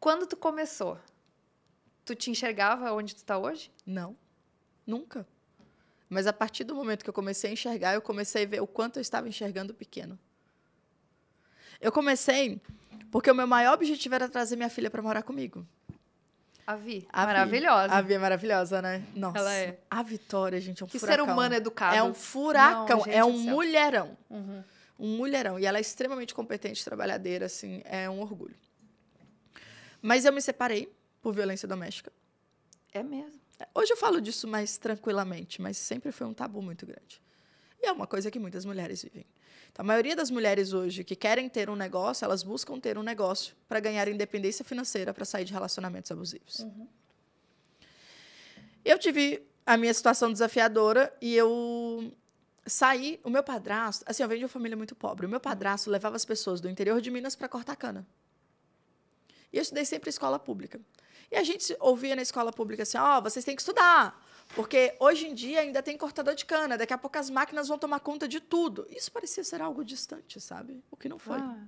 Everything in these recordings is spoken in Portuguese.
Quando tu começou, tu te enxergava onde tu está hoje? Não, nunca. Mas a partir do momento que eu comecei a enxergar, eu comecei a ver o quanto eu estava enxergando pequeno. Eu comecei porque o meu maior objetivo era trazer minha filha para morar comigo. A Vi, a maravilhosa. Vi, a Vi é maravilhosa, né? Nossa. Ela é. A Vitória, gente, é um que furacão. Que ser humano educado. É um furacão, Não, é um mulherão. Uhum. Um mulherão. E ela é extremamente competente, trabalhadeira, assim, é um orgulho. Mas eu me separei por violência doméstica. É mesmo. Hoje eu falo disso mais tranquilamente, mas sempre foi um tabu muito grande. E é uma coisa que muitas mulheres vivem. Então, a maioria das mulheres hoje que querem ter um negócio, elas buscam ter um negócio para ganhar independência financeira, para sair de relacionamentos abusivos. Uhum. Eu tive a minha situação desafiadora e eu saí. O meu padrasto, assim, eu venho de uma família muito pobre. O meu uhum. padrasto levava as pessoas do interior de Minas para cortar cana. E eu estudei sempre escola pública. E a gente ouvia na escola pública assim: ó, oh, vocês têm que estudar. Porque hoje em dia ainda tem cortador de cana, daqui a pouco as máquinas vão tomar conta de tudo. Isso parecia ser algo distante, sabe? O que não foi. Ah,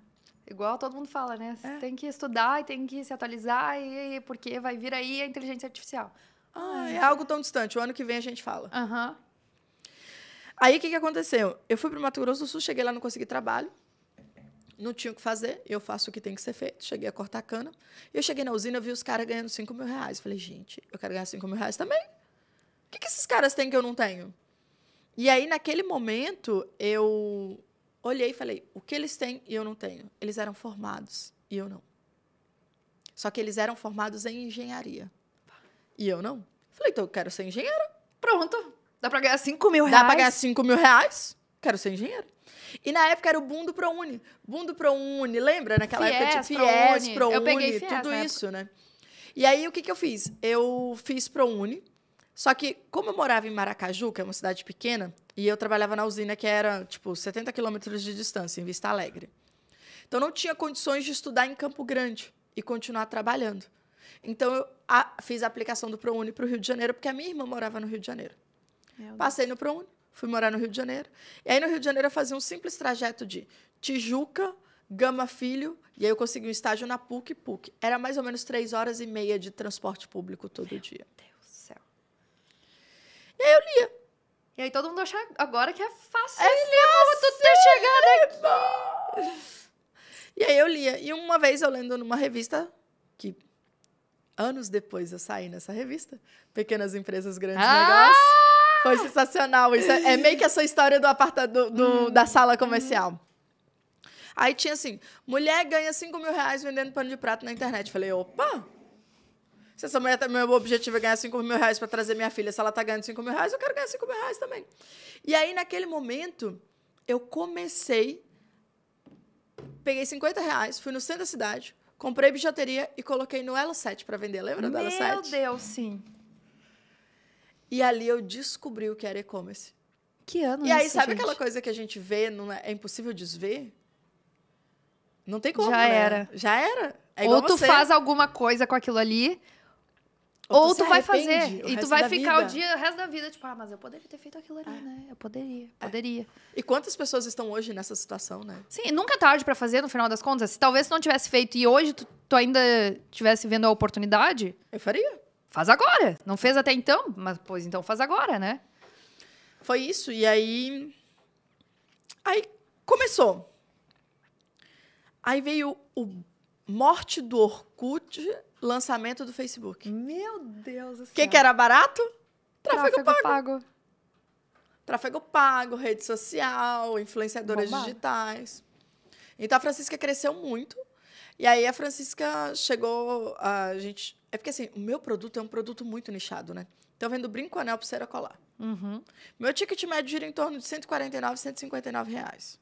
igual todo mundo fala, né? É. Tem que estudar e tem que se atualizar, e porque vai vir aí a inteligência artificial. Ah, é, algo tão distante. O ano que vem a gente fala. Aham. Uhum. Aí o que, que aconteceu? Eu fui para o Mato Grosso do Sul, cheguei lá, não consegui trabalho. Não tinha o que fazer, eu faço o que tem que ser feito. Cheguei a cortar a cana. eu cheguei na usina, vi os caras ganhando 5 mil reais. Falei, gente, eu quero ganhar 5 mil reais também. O que, que esses caras têm que eu não tenho? E aí, naquele momento, eu olhei e falei, o que eles têm e eu não tenho? Eles eram formados e eu não. Só que eles eram formados em engenharia. E eu não. Falei, então eu quero ser engenheiro Pronto. Dá pra ganhar 5 mil reais. Dá pra ganhar 5 mil reais. Quero ser engenheiro. E na época era o boom do ProUni. Boom do ProUni, lembra? Naquela Fies, época de Fies, ProUni, ProUni Fies, tudo isso, época. né? E aí, o que, que eu fiz? Eu fiz ProUni, só que como eu morava em Maracaju, que é uma cidade pequena, e eu trabalhava na usina que era, tipo, 70 quilômetros de distância, em Vista Alegre. Então, não tinha condições de estudar em Campo Grande e continuar trabalhando. Então, eu a, fiz a aplicação do ProUni para o Rio de Janeiro, porque a minha irmã morava no Rio de Janeiro. Passei no ProUni, Fui morar no Rio de Janeiro. E aí, no Rio de Janeiro, eu fazia um simples trajeto de Tijuca, Gama Filho, e aí eu consegui um estágio na PUC PUC. Era mais ou menos três horas e meia de transporte público todo Meu dia. Meu Deus do céu. E aí eu lia. E aí todo mundo acha agora que é fácil. É fácil tu ter chegado é aqui. E aí eu lia. E uma vez eu lendo numa revista que anos depois eu saí nessa revista, Pequenas Empresas Grandes ah! Negócios. Foi sensacional isso. É, é meio que essa história do apartado, do, hum. da uhum. sala comercial. Aí tinha assim, mulher ganha 5 mil reais vendendo pano de prato na internet. Falei, opa, se essa mulher, tá, meu objetivo é ganhar 5 mil reais para trazer minha filha, se ela tá ganhando 5 mil reais, eu quero ganhar 5 mil reais também. E aí, naquele momento, eu comecei, peguei 50 reais, fui no centro da cidade, comprei bijuteria e coloquei no Elo 7 para vender. Lembra do Elo 7? Meu Deus, sim. E ali eu descobri o que era e-commerce. Que ano E aí, isso, sabe gente? aquela coisa que a gente vê, não é, é impossível desver? Não tem como, Já né? era. Já era. É ou tu você. faz alguma coisa com aquilo ali, ou, ou tu, tu vai fazer. E tu vai ficar vida. o dia, o resto da vida, tipo, ah, mas eu poderia ter feito aquilo ali, é. né? Eu poderia, é. poderia. E quantas pessoas estão hoje nessa situação, né? Sim, nunca é tarde para fazer, no final das contas. Se talvez tu não tivesse feito e hoje tu, tu ainda tivesse vendo a oportunidade... Eu faria. Faz agora. Não fez até então, mas pois então faz agora, né? Foi isso. E aí. Aí começou. Aí veio o morte do Orkut, lançamento do Facebook. Meu Deus do céu. O que, que era barato? Tráfego, Tráfego pago. pago. Tráfego pago, rede social, influenciadores digitais. Então a Francisca cresceu muito e aí a Francisca chegou, a gente. É porque assim, o meu produto é um produto muito nichado, né? Então vendo brinco, anel, pulseira, colar. Uhum. Meu ticket médio gira em torno de 149, 159 reais.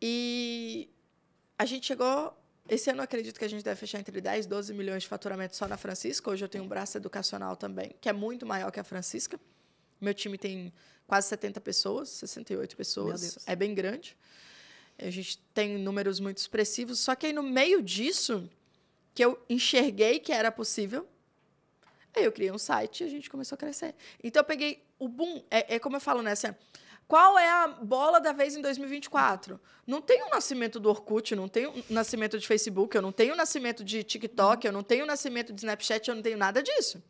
E a gente chegou. Esse ano eu acredito que a gente deve fechar entre 10 e 12 milhões de faturamento só na Francisca. Hoje eu tenho um braço educacional também, que é muito maior que a Francisca. Meu time tem quase 70 pessoas, 68 pessoas. É bem grande. A gente tem números muito expressivos. Só que aí, no meio disso, que eu enxerguei que era possível, aí eu criei um site e a gente começou a crescer. Então, eu peguei o boom. É, é como eu falo, né? Assim, qual é a bola da vez em 2024? Não tem o um nascimento do Orkut, não tem o um nascimento de Facebook, eu não tenho o um nascimento de TikTok, eu não tenho o nascimento de Snapchat, eu não tenho nada disso.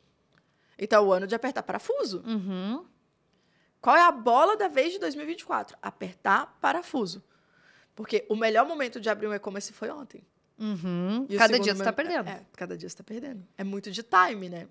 Então, é o ano de apertar parafuso. Uhum. Qual é a bola da vez de 2024? Apertar parafuso. Porque o melhor momento de abrir um e-commerce foi ontem. Uhum. Cada dia você está perdendo. É, é, cada dia você está perdendo. É muito de time, né?